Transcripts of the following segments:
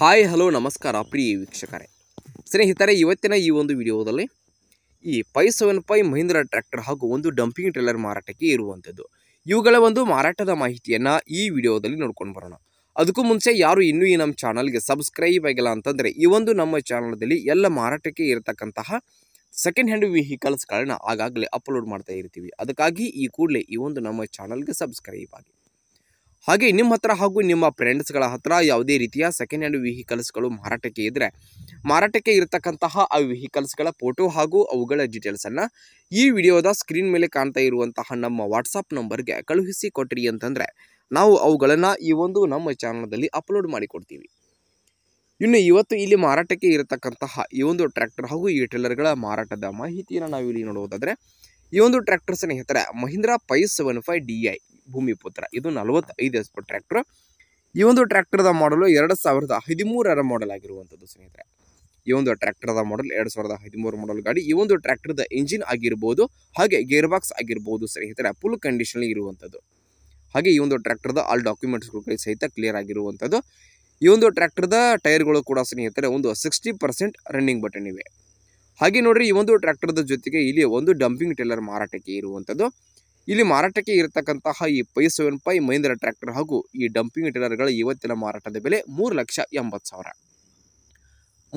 hi hello ನಮಸ್ಕಾರ ಪ್ರಿಯ ವೀಕ್ಷಕರೇ ಸ್ನೇಹಿತರೆ ಇವತ್ತಿನ ಈ ಒಂದು ವಿಡಿಯೋದಲ್ಲಿ ಈ five seven five Mahindra tractor ಹಾಗೂ ಒಂದು ಡಂಪಿಂಗ್ ಟ್ರೇಲರ್ ಮಾರಾಟಕ್ಕೆ ಇರುವಂಥದ್ದು ಇವುಗಳ ಒಂದು ಮಾರಾಟದ ಮಾಹಿತಿಯನ್ನು ಈ ವಿಡಿಯೋದಲ್ಲಿ ನೋಡ್ಕೊಂಡು ಬರೋಣ ಅದಕ್ಕೂ ಮುಂಚೆ ಯಾರು ಇನ್ನೂ ಈ ನಮ್ಮ ಚಾನಲ್ಗೆ ಸಬ್ಸ್ಕ್ರೈಬ್ ಆಗಿಲ್ಲ ಅಂತಂದರೆ ಈ ಒಂದು ನಮ್ಮ ಚಾನಲ್ದಲ್ಲಿ ಎಲ್ಲ ಮಾರಾಟಕ್ಕೆ ಇರತಕ್ಕಂತಹ ಸೆಕೆಂಡ್ ಹ್ಯಾಂಡ್ ವೆಹಿಕಲ್ಸ್ಗಳನ್ನ ಆಗಾಗಲೇ ಅಪ್ಲೋಡ್ ಮಾಡ್ತಾ ಇರ್ತೀವಿ ಅದಕ್ಕಾಗಿ ಈ ಕೂಡಲೇ ಈ ಒಂದು ನಮ್ಮ ಚಾನಲ್ಗೆ ಸಬ್ಸ್ಕ್ರೈಬ್ ಆಗಿ ಹಾಗೆ ನಿಮ್ಮ ಹತ್ರ ಹಾಗೂ ನಿಮ್ಮ ಫ್ರೆಂಡ್ಸ್ಗಳ ಹತ್ರ ಯಾವುದೇ ರೀತಿಯ ಸೆಕೆಂಡ್ ಹ್ಯಾಂಡ್ ವೆಹಿಕಲ್ಸ್ಗಳು ಮಾರಾಟಕ್ಕೆ ಇದ್ದರೆ ಮಾರಾಟಕ್ಕೆ ಇರತಕ್ಕಂತಹ ಆ ವೆಹಿಕಲ್ಸ್ಗಳ ಫೋಟೋ ಹಾಗೂ ಅವುಗಳ ಡೀಟೇಲ್ಸನ್ನು ಈ ವಿಡಿಯೋದ ಸ್ಕ್ರೀನ್ ಮೇಲೆ ಕಾಣ್ತಾ ಇರುವಂತಹ ನಮ್ಮ ವಾಟ್ಸಪ್ ನಂಬರ್ಗೆ ಕಳುಹಿಸಿ ಕೊಟ್ಟಿರಿ ಅಂತಂದರೆ ನಾವು ಅವುಗಳನ್ನು ಈ ಒಂದು ನಮ್ಮ ಚಾನಲ್ದಲ್ಲಿ ಅಪ್ಲೋಡ್ ಮಾಡಿಕೊಡ್ತೀವಿ ಇನ್ನು ಇವತ್ತು ಇಲ್ಲಿ ಮಾರಾಟಕ್ಕೆ ಇರತಕ್ಕಂತಹ ಈ ಒಂದು ಟ್ರ್ಯಾಕ್ಟರ್ ಹಾಗೂ ಈ ಟ್ರೇಲರ್ಗಳ ಮಾರಾಟದ ಮಾಹಿತಿಯನ್ನು ನಾವು ಇಲ್ಲಿ ನೋಡುವುದಾದರೆ ಈ ಒಂದು ಟ್ರ್ಯಾಕ್ಟರ್ ಹೆಸರ Mahindra five seven five D I Bhoomiputra ಇದು ನಲವತ್ತೈದು ಎಸ್ ಪಿ ಟ್ರ್ಯಾಕ್ಟರ್ ಈ ಒಂದು ಟ್ರ್ಯಾಕ್ಟರ್ದ ಮಾಡಲು ಎರಡು ಸಾವಿರದ ಹದಿಮೂರರ ಮಾಡೆಲ್ ಆಗಿರುವಂಥದ್ದು ಸ್ನೇಹಿತರೆ ಈ ಒಂದು ಟ್ರ್ಯಾಕ್ಟರ್ದ ಮಾಡಲ್ ಎರಡು ಸಾವಿರದ ಹದಿಮೂರು ಮಾಡಲ್ ಗಾಡಿ ಈ ಒಂದು ಟ್ರ್ಯಾಕ್ಟರ್ದ ಇಂಜಿನ್ ಆಗಿರ್ಬೋದು ಹಾಗೆ ಗೇರ್ ಬಾಕ್ಸ್ ಆಗಿರ್ಬೋದು ಸ್ನೇಹಿತರೆ ಫುಲ್ ಕಂಡೀಷನ್ ಇರುವಂಥದ್ದು ಹಾಗೆ ಈ ಒಂದು ಟ್ರ್ಯಾಕ್ಟರ್ದ ಆಲ್ ಡಾಕ್ಯುಮೆಂಟ್ಸ್ಗಳು ಸಹಿತ ಕ್ಲಿಯರ್ ಆಗಿರುವಂಥದ್ದು ಈ ಒಂದು ಟ್ರ್ಯಾಕ್ಟರ್ದ ಟೈರ್ಗಳು ಕೂಡ ಸ್ನೇಹಿತರೆ ಒಂದು ಸಿಕ್ಸ್ಟಿ ಪರ್ಸೆಂಟ್ ರನ್ನಿಂಗ್ ಬಟನ್ ಇವೆ ಹಾಗೆ ನೋಡ್ರಿ ಈ ಒಂದು ಟ್ರ್ಯಾಕ್ಟರ್ದ ಜೊತೆಗೆ ಇಲ್ಲಿ ಒಂದು ಡಂಪಿಂಗ್ ಟೇಲರ್ ಮಾರಾಟಕ್ಕೆ ಇರುವಂಥದ್ದು ಇಲ್ಲಿ ಮಾರಾಟಕ್ಕೆ ಇರತಕ್ಕಂತಹ ಈ five seven five Mahindra tractor ಹಾಗೂ ಈ ಡಂಪಿಂಗ್ ಟೇಲರ್ಗಳ ಇವತ್ತಿನ ಮಾರಾಟದ ಬೆಲೆ ಮೂರು ಲಕ್ಷ ಎಂಬತ್ತು ಸಾವಿರ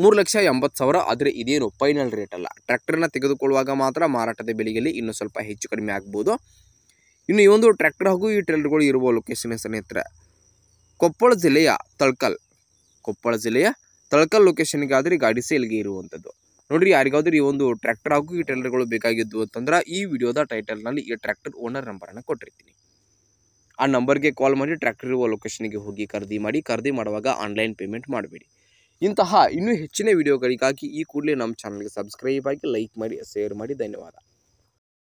ಮೂರು ಲಕ್ಷ ಎಂಬತ್ತು ಸಾವಿರ ಆದರೆ ಇದೇನು ಫೈನಲ್ ರೇಟ್ ಅಲ್ಲ ಟ್ರ್ಯಾಕ್ಟರ್ನ ತೆಗೆದುಕೊಳ್ಳುವಾಗ ಮಾತ್ರ ಮಾರಾಟದ ಬೆಲೆಯಲ್ಲಿ ಇನ್ನೂ ಸ್ವಲ್ಪ ಹೆಚ್ಚು ಕಡಿಮೆ ಆಗ್ಬೋದು ಇನ್ನು ಈ ಒಂದು ಟ್ರ್ಯಾಕ್ಟರ್ ಹಾಗೂ ಈ ಟೇಲರ್ಗಳು ಇರುವ ಲೊಕೇಶನ್ ಸ್ನೇಹಿತರೆ ಕೊಪ್ಪಳ ಜಿಲ್ಲೆಯ ತಳ್ಕಲ್ ಕೊಪ್ಪಳ ಜಿಲ್ಲೆಯ ತಳ್ಕಲ್ ಲೊಕೇಶನ್ಗಾದರೆ ಗಾಡಿ ಸೇಲ್ಗೆ ಇರುವಂಥದ್ದು ನೋಡ್ರಿ ಯಾರಿಗಾದ್ರೂ ಈ ಒಂದು ಟ್ರ್ಯಾಕ್ಟರ್ ಹಾಗೂ ಈ ಟೈಲರ್ಗಳು ಬೇಕಾಗಿದ್ದು ಅಂತಂದ್ರೆ ಈ ವಿಡಿಯೋದ ಟೈಟಲ್ನಲ್ಲಿ ಈ ಟ್ರ್ಯಾಕ್ಟರ್ ಓನರ್ ನಂಬರನ್ನು ಕೊಟ್ಟಿರ್ತೀನಿ ಆ ನಂಬರ್ಗೆ ಕಾಲ್ ಮಾಡಿ ಟ್ರ್ಯಾಕ್ಟರ್ ಇರುವ ಲೊಕೇಶನ್ಗೆ ಹೋಗಿ ಖರೀದಿ ಮಾಡಿ ಖರೀದಿ ಮಾಡುವಾಗ ಆನ್ಲೈನ್ ಪೇಮೆಂಟ್ ಮಾಡಬೇಡಿ ಇಂತಹ ಇನ್ನೂ ಹೆಚ್ಚಿನ ವಿಡಿಯೋಗಳಿಗಾಗಿ ಈ ಕೂಡಲೇ ನಮ್ಮ ಚಾನಲ್ಗೆ ಸಬ್ಸ್ಕ್ರೈಬ್ ಆಗಿ ಲೈಕ್ ಮಾಡಿ ಶೇರ್ ಮಾಡಿ ಧನ್ಯವಾದ